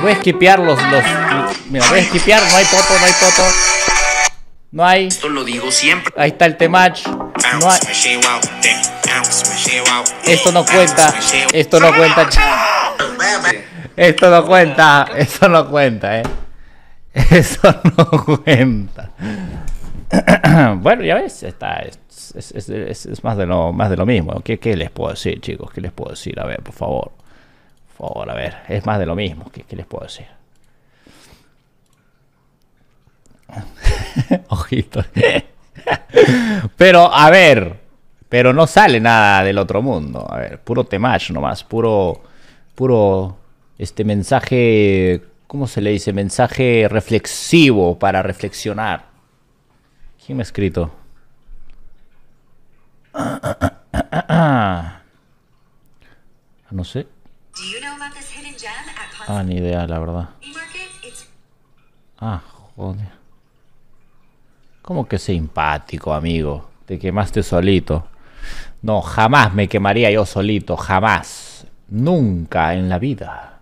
Voy a esquipear los, voy a esquipear. No hay poto, no hay poto. No hay. Esto lo digo siempre. Ahí está el temach. No hay. Esto no cuenta. Esto no cuenta. Esto no cuenta. Esto no cuenta, eh. Eso no cuenta. bueno, ya ves, está, es, más, de lo, más de lo mismo. ¿Qué, ¿Qué les puedo decir, chicos? ¿Qué les puedo decir? A ver, por favor favor, a ver, es más de lo mismo, ¿qué, les puedo decir? Ojito. pero, a ver, pero no sale nada del otro mundo. A ver, puro temash nomás, puro, puro, este mensaje, ¿cómo se le dice? Mensaje reflexivo para reflexionar. ¿Quién me ha escrito? No sé. Ah, ni idea, la verdad. Ah, joder. ¿Cómo que simpático, amigo? Te quemaste solito. No, jamás me quemaría yo solito, jamás. Nunca en la vida.